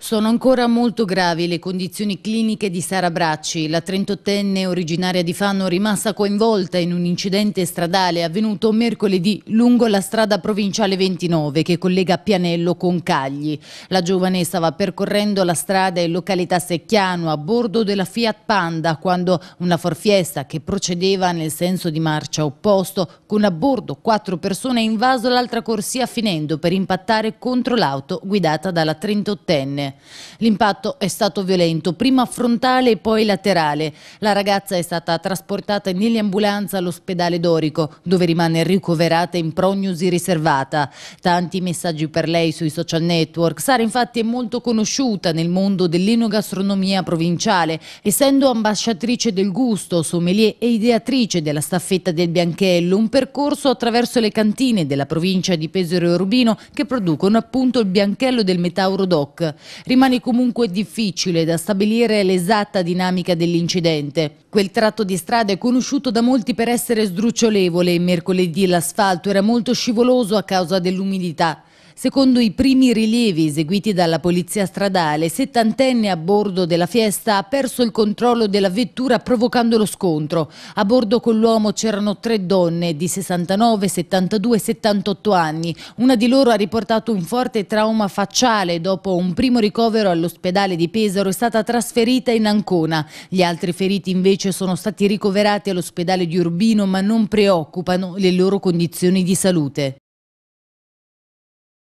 Sono ancora molto gravi le condizioni cliniche di Sara Bracci, la 38enne originaria di Fanno rimasta coinvolta in un incidente stradale avvenuto mercoledì lungo la strada provinciale 29 che collega Pianello con Cagli. La giovane stava percorrendo la strada in località Secchiano a bordo della Fiat Panda quando una forfiesta che procedeva nel senso di marcia opposto con a bordo quattro persone ha invaso l'altra corsia finendo per impattare contro l'auto guidata dalla 38enne. L'impatto è stato violento, prima frontale e poi laterale. La ragazza è stata trasportata nell'ambulanza all'ospedale Dorico, dove rimane ricoverata in prognosi riservata. Tanti messaggi per lei sui social network. Sara infatti è molto conosciuta nel mondo dell'enogastronomia provinciale, essendo ambasciatrice del gusto, sommelier e ideatrice della staffetta del Bianchello, un percorso attraverso le cantine della provincia di Pesaro e Urbino che producono appunto il Bianchello del Metauro Doc rimane comunque difficile da stabilire l'esatta dinamica dell'incidente. Quel tratto di strada è conosciuto da molti per essere sdrucciolevole e mercoledì l'asfalto era molto scivoloso a causa dell'umidità. Secondo i primi rilievi eseguiti dalla polizia stradale, settantenne a bordo della Fiesta ha perso il controllo della vettura provocando lo scontro. A bordo con l'uomo c'erano tre donne di 69, 72 e 78 anni. Una di loro ha riportato un forte trauma facciale. Dopo un primo ricovero all'ospedale di Pesaro è stata trasferita in Ancona. Gli altri feriti invece sono stati ricoverati all'ospedale di Urbino ma non preoccupano le loro condizioni di salute.